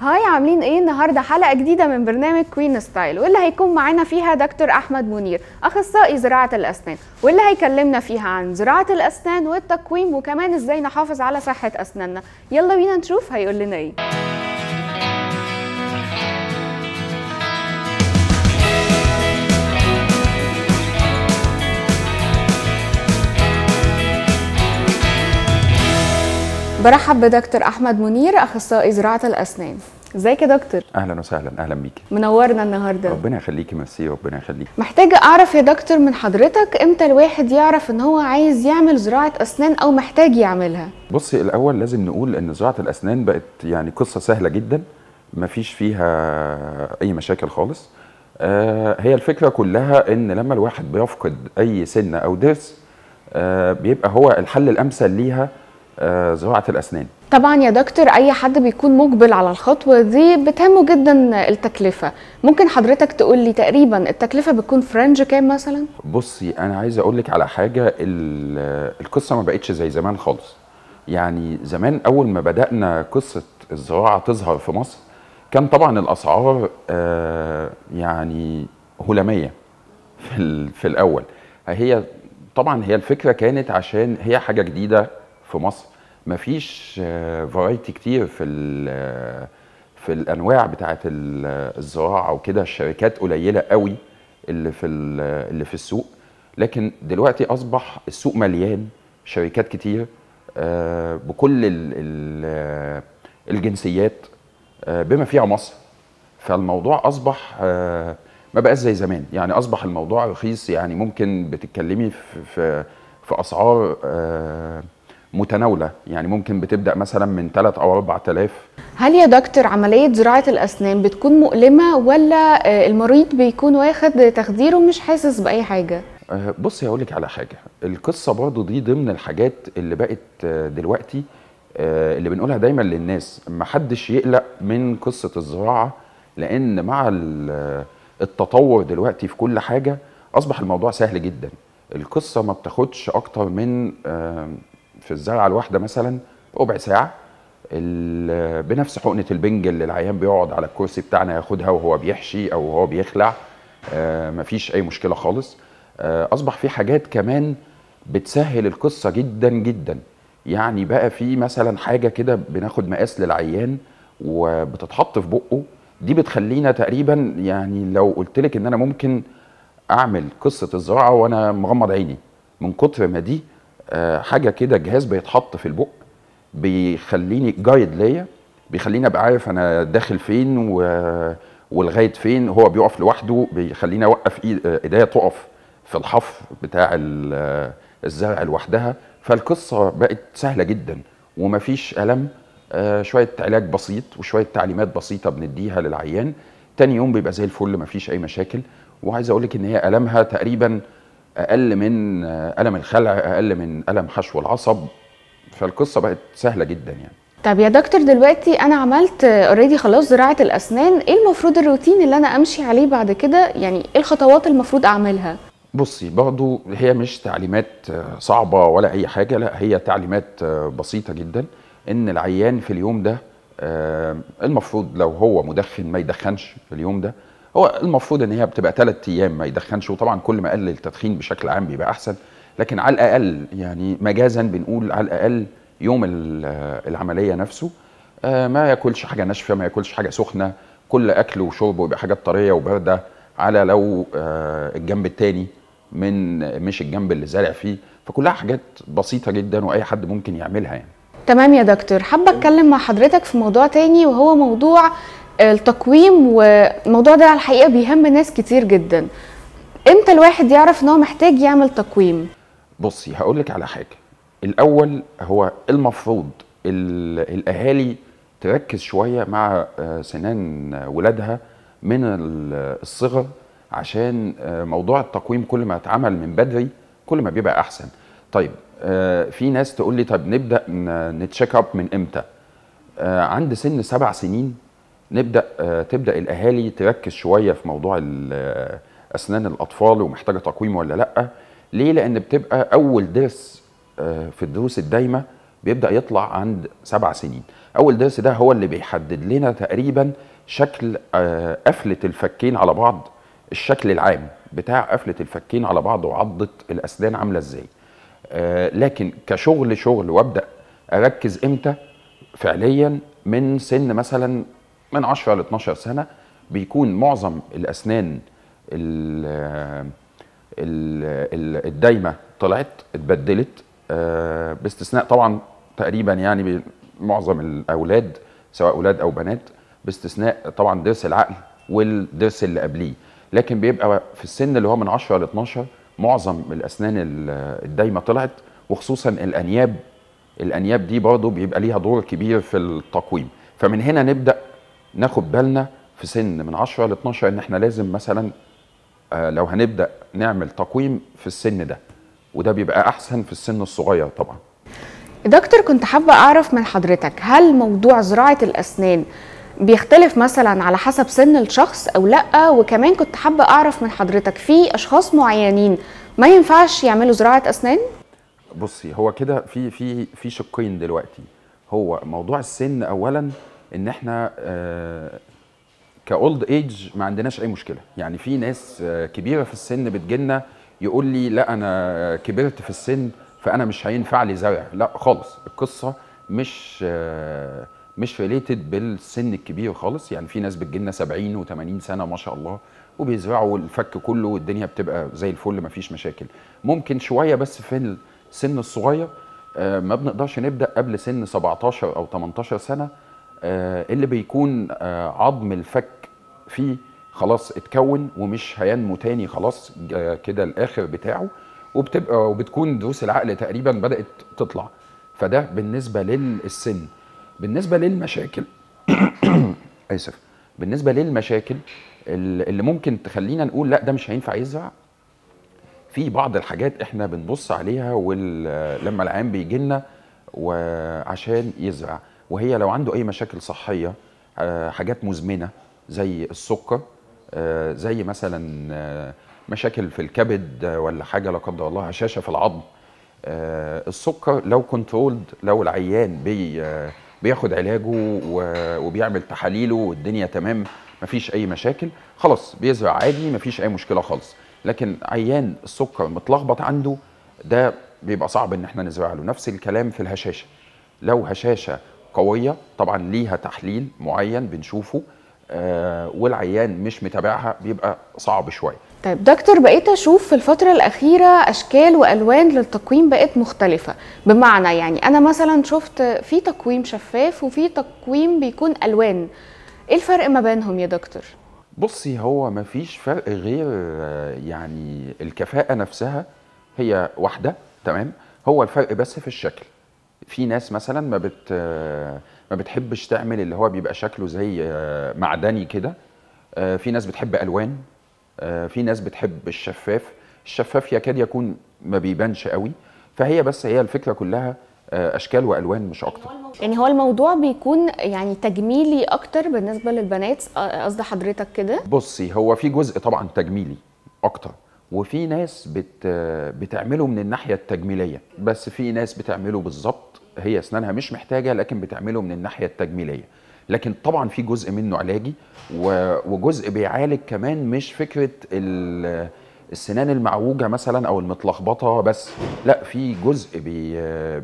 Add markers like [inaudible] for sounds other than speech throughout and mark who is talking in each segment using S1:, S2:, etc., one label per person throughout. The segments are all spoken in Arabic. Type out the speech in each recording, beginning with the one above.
S1: هاي عاملين ايه النهارده حلقه جديده من برنامج كوين ستايل واللي هيكون معانا فيها دكتور احمد منير اخصائي زراعه الاسنان واللي هيكلمنا فيها عن زراعه الاسنان والتقويم وكمان ازاي نحافظ على صحه اسناننا يلا بينا نشوف هيقول لنا ايه برحب بدكتور احمد منير اخصائي زراعه الاسنان ازيك يا دكتور
S2: اهلا وسهلا اهلا بيكي
S1: منورنا النهارده ربنا
S2: يخليكي ميرسي ربنا يخليكي
S1: محتاجه اعرف يا دكتور من حضرتك امتى الواحد يعرف ان هو عايز يعمل زراعه اسنان او محتاج يعملها
S2: بصي الاول لازم نقول ان زراعه الاسنان بقت يعني قصه سهله جدا مفيش فيها اي مشاكل خالص آه، هي الفكره كلها ان لما الواحد بيفقد اي سنه او ضرس آه، بيبقى هو الحل الامثل ليها آه، زراعه الاسنان
S1: طبعا يا دكتور اي حد بيكون مقبل على الخطوه دي بتهمه جدا التكلفه ممكن حضرتك تقول لي تقريبا التكلفه بتكون فرنج كام مثلا
S2: بصي انا عايز اقول لك على حاجه القصه ما بقتش زي زمان خالص يعني زمان اول ما بدانا قصه الزراعه تظهر في مصر كان طبعا الاسعار آه يعني هلاميه في, في الاول هي طبعا هي الفكره كانت عشان هي حاجه جديده في مصر مفيش فرايتي آه، كتير في آه، في الانواع بتاعه آه، الزراعه وكده الشركات قليله قوي اللي في اللي في السوق لكن دلوقتي اصبح السوق مليان شركات كتير بكل الجنسيات بما فيها مصر فالموضوع اصبح ما بقاش زي زمان يعني اصبح الموضوع رخيص يعني ممكن بتتكلمي في في اسعار متناوله يعني ممكن بتبدا مثلا من 3 او 4000
S1: هل يا دكتور عمليه زراعه الاسنان بتكون مؤلمه ولا آه، المريض بيكون واخد تخديره ومش حاسس باي حاجه
S2: آه، بصي هقول لك على حاجه القصه برضو دي ضمن الحاجات اللي بقت آه، دلوقتي اللي بنقولها دايما للناس ما حدش يقلق من قصه الزراعه لان مع التطور دلوقتي في كل حاجه اصبح الموضوع سهل جدا القصه ما بتاخدش اكتر من في الزرعه الواحده مثلا ربع ساعه بنفس حقنه البنج اللي العيان بيقعد على الكرسي بتاعنا ياخدها وهو بيحشي او وهو بيخلع آه، مفيش اي مشكله خالص آه، اصبح في حاجات كمان بتسهل القصه جدا جدا يعني بقى في مثلا حاجه كده بناخد مقاس للعيان وبتتحط في بقه دي بتخلينا تقريبا يعني لو قلت لك ان انا ممكن اعمل قصه الزراعه وانا مغمض عيني من كتر ما دي آه، حاجه كده جهاز بيتحط في البق بيخليني جايد ليا بيخليني ابقى عارف انا داخل فين و... ولغايه فين هو بيقف لوحده بيخليني اوقف ايديا تقف في الحف بتاع الزرع لوحدها فالقصه بقت سهله جدا ومفيش الم آه، شويه علاج بسيط وشويه تعليمات بسيطه بنديها للعيان تاني يوم بيبقى زي الفل مفيش اي مشاكل وعايز اقول لك ان هي المها تقريبا اقل من الم الخلع اقل من الم حشو العصب فالقصه بقت سهله جدا يعني
S1: طب يا دكتور دلوقتي انا عملت اوريدي خلاص زراعه الاسنان ايه المفروض الروتين اللي انا امشي عليه بعد كده يعني ايه الخطوات المفروض اعملها
S2: بصي برضو هي مش تعليمات صعبه ولا اي حاجه لا هي تعليمات بسيطه جدا ان العيان في اليوم ده المفروض لو هو مدخن ما يدخنش في اليوم ده هو المفروض ان هي بتبقى ثلاث ايام ما يدخنش وطبعا كل ما قلل التدخين بشكل عام بيبقى احسن لكن على الاقل يعني مجازا بنقول على الاقل يوم العمليه نفسه آه، ما ياكلش حاجه ناشفه ما ياكلش حاجه سخنه كل اكله وشربه يبقى حاجات طريه وبارده على لو آه، الجنب الثاني من مش الجنب اللي زارع فيه فكلها حاجات بسيطه جدا واي حد ممكن يعملها يعني
S1: تمام يا دكتور حابه اتكلم مع حضرتك في موضوع تاني وهو موضوع التقويم والموضوع ده الحقيقه بيهم ناس كتير جدا امتى الواحد يعرف ان هو محتاج يعمل تقويم
S2: بصي هقول لك على حاجه الاول هو المفروض الاهالي تركز شويه مع آه، سنان ولادها من الصغر عشان آه، موضوع التقويم كل ما اتعمل من بدري كل ما بيبقى احسن طيب آه، في ناس تقول لي طب نبدا نتشيك اب من امتى عند سن سبع سنين نبدا آه، تبدا الاهالي تركز شويه في موضوع آه، اسنان الاطفال ومحتاجه تقويم ولا لا ليه لان بتبقى اول درس آه، في الدروس الدايمه بيبدا يطلع عند سبع سنين اول درس ده هو اللي بيحدد لنا تقريبا شكل قفله الفكين على بعض الشكل العام بتاع قفله الفكين على بعض وعضه الاسنان عامله ازاي لكن كشغل شغل وابدا اركز امتى فعليا من سن مثلا من 10 ل 12 سنه بيكون معظم الاسنان ال ال الدايمه طلعت اتبدلت آه، باستثناء طبعا تقريبا يعني معظم الاولاد سواء اولاد او بنات باستثناء طبعا ضرس العقل والضرس اللي قبليه لكن بيبقى في السن اللي هو من 10 ل 12 معظم الاسنان الدايمه طلعت وخصوصا الانياب الانياب دي برضه بيبقى ليها دور كبير في التقويم فمن هنا نبدا ناخد بالنا في سن من 10 ل 12 ان احنا لازم مثلا آه، لو هنبدا نعمل تقويم في السن ده وده بيبقى احسن في السن الصغير طبعا
S1: دكتور كنت حابه اعرف من حضرتك هل موضوع زراعه الاسنان بيختلف مثلا على حسب سن الشخص او لا وكمان كنت حابه اعرف من حضرتك في اشخاص معينين ما ينفعش يعملوا زراعه اسنان
S2: بصي هو كده في في في شقين دلوقتي هو موضوع السن اولا ان احنا آه، كاولد ايج ما عندناش اي مشكله يعني في ناس آه، كبيره في السن بتجينا يقول لي لا انا كبرت في السن فانا مش هينفع لي زرع لا خالص القصه مش آه، مش ريليتد بالسن الكبير خالص يعني في ناس بتجيلنا 70 و80 سنه ما شاء الله وبيزرعوا الفك كله والدنيا بتبقى زي الفل ما فيش مشاكل ممكن شويه بس في السن الصغير ما بنقدرش نبدا قبل سن 17 او 18 سنه آه، اللي بيكون آه، عظم الفك فيه خلاص اتكون ومش هينمو تاني خلاص آه، كده الاخر بتاعه وبتبقى وبتكون دروس العقل تقريبا بدات تطلع فده بالنسبه للسن بالنسبه للمشاكل [coughs] اسف بالنسبه للمشاكل اللي ممكن تخلينا نقول لا ده مش هينفع يزرع في بعض الحاجات احنا بنبص عليها لما العيان بيجي لنا وعشان يزرع وهي لو عنده اي مشاكل صحيه آه، حاجات مزمنه زي السكر آه، زي مثلا آه، مشاكل في الكبد ولا حاجه لا قدر الله هشاشه في العظم السكر لو كنترولد لو العيان بي بياخد علاجه وبيعمل تحاليله والدنيا تمام مفيش اي مشاكل خلاص بيزرع عادي مفيش اي مشكله خالص لكن عيان السكر متلخبط عنده ده بيبقى صعب ان احنا نزرع له نفس الكلام في الهشاشه لو هشاشه قويه طبعا ليها تحليل معين بنشوفه آه، والعيان مش متابعها بيبقى صعب شويه
S1: طيب دكتور بقيت اشوف في الفتره الاخيره اشكال والوان للتقويم بقت مختلفه بمعنى يعني انا مثلا شفت في تقويم شفاف وفي تقويم بيكون الوان ايه الفرق ما بينهم يا دكتور
S2: بصي هو مفيش فرق غير آه، يعني الكفاءه نفسها هي واحده تمام هو الفرق بس في الشكل في ناس مثلا ما بت ما بتحبش تعمل اللي هو بيبقى شكله زي آه، معدني كده آه، في ناس بتحب الوان آه، في ناس بتحب الشفاف الشفاف يكاد يكون ما بيبانش قوي فهي بس هي الفكره كلها اشكال والوان مش اكتر يعني,
S1: يعني هو الموضوع بيكون يعني تجميلي اكتر بالنسبه للبنات قصدي حضرتك كده
S2: بصي هو في جزء طبعا تجميلي اكتر وفي ناس بت بتعمله من الناحيه التجميليه بس في ناس بتعمله بالظبط هي اسنانها مش محتاجه لكن بتعمله من الناحيه التجميليه لكن طبعا في جزء منه علاجي وجزء بيعالج كمان مش فكره السنان المعوجه مثلا او المتلخبطه بس لا في جزء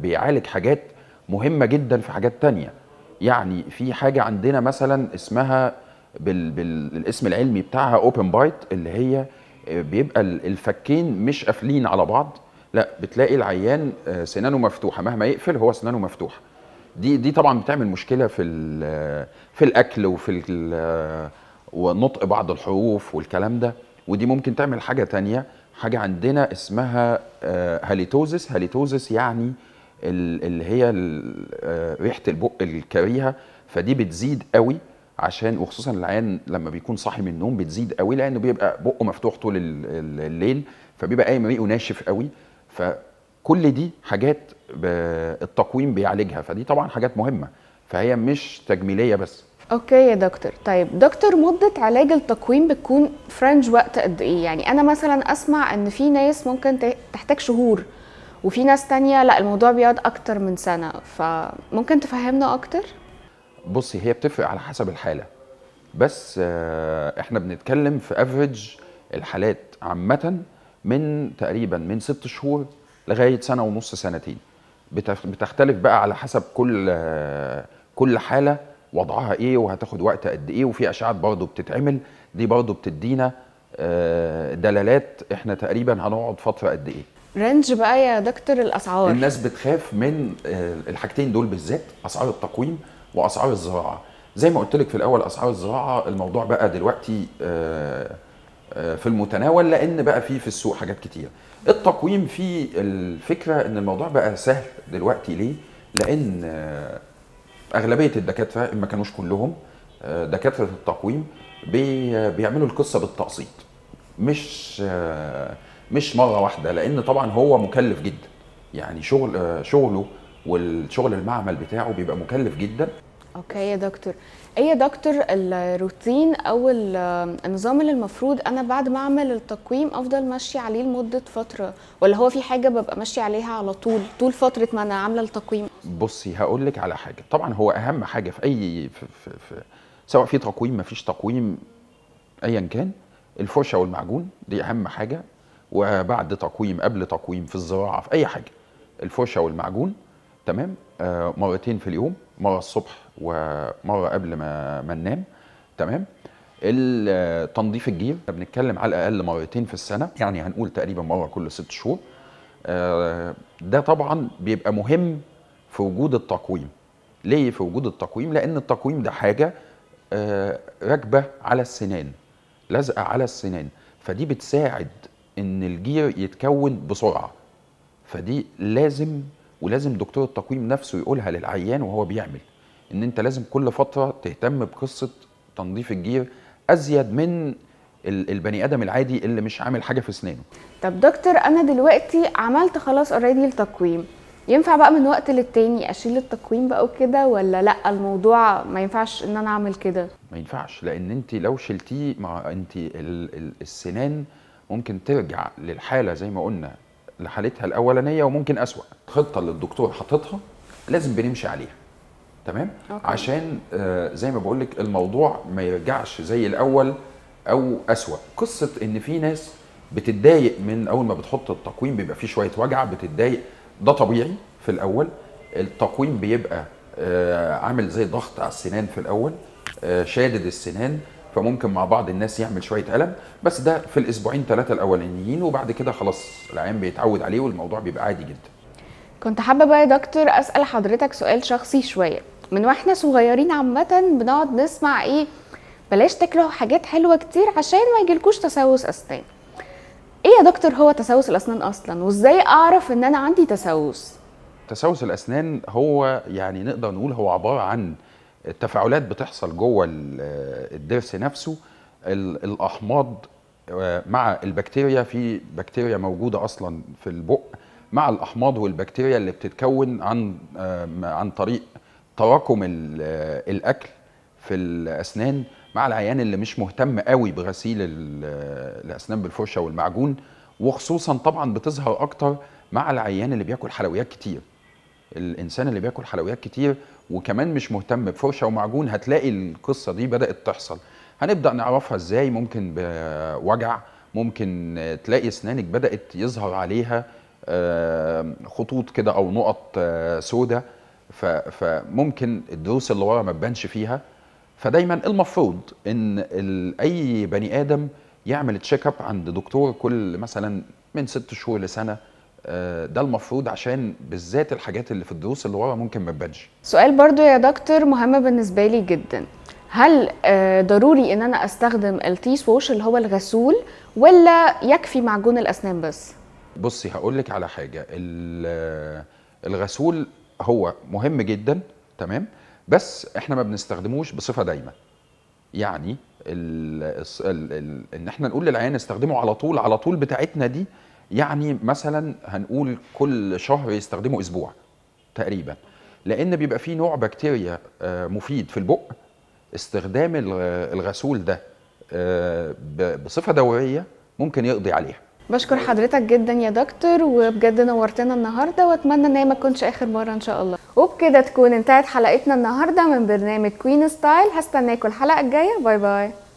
S2: بيعالج حاجات مهمه جدا في حاجات تانية يعني في حاجه عندنا مثلا اسمها بال بالاسم العلمي بتاعها اوبن بايت اللي هي بيبقى الفكين مش قافلين على بعض لا بتلاقي العيان آه، سنانه مفتوحه مهما يقفل هو سنانه مفتوحه دي دي طبعا بتعمل مشكله في آه، في الاكل وفي آه، ونطق بعض الحروف والكلام ده ودي ممكن تعمل حاجه تانية حاجه عندنا اسمها هاليتوزس هاليتوزس يعني اللي هي ريحه البق الكريهه فدي بتزيد قوي عشان وخصوصا العيان لما بيكون صاحي من النوم بتزيد قوي لانه بيبقى بقه مفتوح طول الليل فبيبقى قايم ريقه ناشف قوي فكل دي حاجات التقويم بيعالجها فدي طبعا حاجات مهمه فهي مش تجميليه بس
S1: اوكي يا دكتور طيب دكتور مده علاج التقويم بتكون فرنج وقت قد ايه يعني انا مثلا اسمع ان في ناس ممكن تحتاج شهور وفي ناس تانية لا الموضوع بيقعد اكتر من سنه فممكن تفهمنا اكتر
S2: بصي هي بتفرق على حسب الحاله بس آه، احنا بنتكلم في افريج الحالات عامه من تقريبا من ست شهور لغايه سنه ونص سنتين بتختلف بقى على حسب كل كل حاله وضعها ايه وهتاخد وقت قد ايه وفي اشعات برضه بتتعمل دي برضه بتدينا آه، دلالات احنا تقريبا هنقعد فتره قد ايه
S1: رينج بقى يا دكتور الاسعار
S2: الناس بتخاف من آه، الحاجتين دول بالذات اسعار التقويم واسعار الزراعه زي ما قلت لك في الاول اسعار الزراعه الموضوع بقى دلوقتي آه آه، في المتناول لان بقى في في السوق حاجات كتير التقويم فيه الفكره ان الموضوع بقى سهل دلوقتي ليه لان آه، اغلبيه الدكاتره ما كانوش كلهم آه، دكاتره التقويم بيعملوا القصه بالتقسيط مش مش مره واحده لان طبعا هو مكلف جدا يعني شغل شغله والشغل المعمل بتاعه بيبقى مكلف جدا
S1: اوكي يا دكتور ايه يا دكتور الروتين او النظام اللي المفروض انا بعد ما اعمل التقويم افضل ماشي عليه لمده فتره ولا هو في حاجه ببقى ماشي عليها على طول طول فتره ما انا عامله التقويم
S2: بصي هقول لك على حاجه طبعا هو اهم حاجه في اي في في في سواء في تقويم ما فيش تقويم ايا كان الفرشه والمعجون دي اهم حاجه وبعد تقويم قبل تقويم في الزراعه في اي حاجه الفرشه والمعجون تمام آه، مرتين في اليوم مره الصبح ومره قبل ما ما ننام تمام التنظيف الجير بنتكلم على الاقل مرتين في السنه يعني هنقول تقريبا مره كل ست شهور آه، ده طبعا بيبقى مهم في وجود التقويم ليه في وجود التقويم لان التقويم ده حاجه آه، راكبه على السنان لازقه على السنان فدي بتساعد ان الجير يتكون بسرعه فدي لازم ولازم دكتور التقويم نفسه يقولها للعيان وهو بيعمل ان انت لازم كل فتره تهتم بقصه تنظيف الجير ازيد من البني ادم العادي اللي مش عامل حاجه في اسنانه
S1: طب دكتور انا دلوقتي عملت خلاص اوريدي التقويم ينفع بقى من وقت للتاني اشيل التقويم بقى وكده ولا لا الموضوع ما ينفعش ان انا اعمل كده
S2: ما ينفعش لان انت لو شلتيه مع انت السنان ممكن ترجع للحاله زي ما قلنا لحالتها الاولانيه وممكن اسوا الخطه اللي الدكتور حاططها لازم بنمشي عليها تمام أوكي. عشان آه، زي ما بقول لك الموضوع ما يرجعش زي الاول او اسوا قصه ان في ناس بتتضايق من اول ما بتحط التقويم بيبقى فيه شويه وجع بتتضايق ده طبيعي في الاول التقويم بيبقى آه، عامل زي ضغط على السنان في الاول آه، شادد السنان فممكن مع بعض الناس يعمل شويه ألم بس ده في الاسبوعين ثلاثه الاولانيين وبعد كده خلاص العيان بيتعود عليه والموضوع بيبقى عادي جدا
S1: كنت حابه بقى يا دكتور اسال حضرتك سؤال شخصي شويه من واحنا صغيرين عامه بنقعد نسمع ايه بلاش تاكلوا حاجات حلوه كتير عشان ما يجيلكوش تسوس اسنان ايه يا دكتور هو تسوس الاسنان اصلا وازاي اعرف ان انا عندي تسوس
S2: تسوس الاسنان هو يعني نقدر نقول هو عباره عن التفاعلات بتحصل جوه الضرس نفسه الاحماض آه، مع البكتيريا في بكتيريا موجوده اصلا في البق مع الاحماض والبكتيريا اللي بتتكون عن آه، عن طريق تراكم آه، الاكل في الاسنان مع العيان اللي مش مهتم قوي بغسيل الاسنان بالفرشه والمعجون وخصوصا طبعا بتظهر اكتر مع العيان اللي بياكل حلويات كتير الانسان اللي بياكل حلويات كتير وكمان مش مهتم بفرشه ومعجون هتلاقي القصه دي بدات تحصل هنبدا نعرفها ازاي ممكن بوجع ممكن تلاقي اسنانك بدات يظهر عليها خطوط كده او نقط آه، سوداء فممكن الدروس اللي ورا ما تبانش فيها فدايما المفروض ان اي بني ادم يعمل تشيك اب عند دكتور كل مثلا من ست شهور لسنه آه، ده المفروض عشان بالذات الحاجات اللي في الدروس اللي ورا ممكن ما تبانش
S1: سؤال برضو يا دكتور مهم بالنسبه لي جدا هل آه، ضروري ان انا استخدم التيس ووش اللي هو الغسول ولا يكفي معجون الاسنان بس
S2: بصي هقول لك على حاجه آه، الغسول هو مهم جدا تمام بس احنا ما بنستخدموش بصفه دايمه يعني ان احنا نقول للعيان استخدمه على طول على طول بتاعتنا دي يعني مثلا هنقول كل شهر يستخدمه اسبوع تقريبا لان بيبقى فيه نوع بكتيريا آه، مفيد في البق استخدام الغسول ده آه، بصفه دوريه ممكن يقضي عليها
S1: بشكر حضرتك جدا يا دكتور وبجد نورتنا النهارده واتمنى ان هي ما تكونش اخر مره ان شاء الله وبكده تكون انتهت حلقتنا النهارده من برنامج كوين ستايل هستناكم الحلقه الجايه باي باي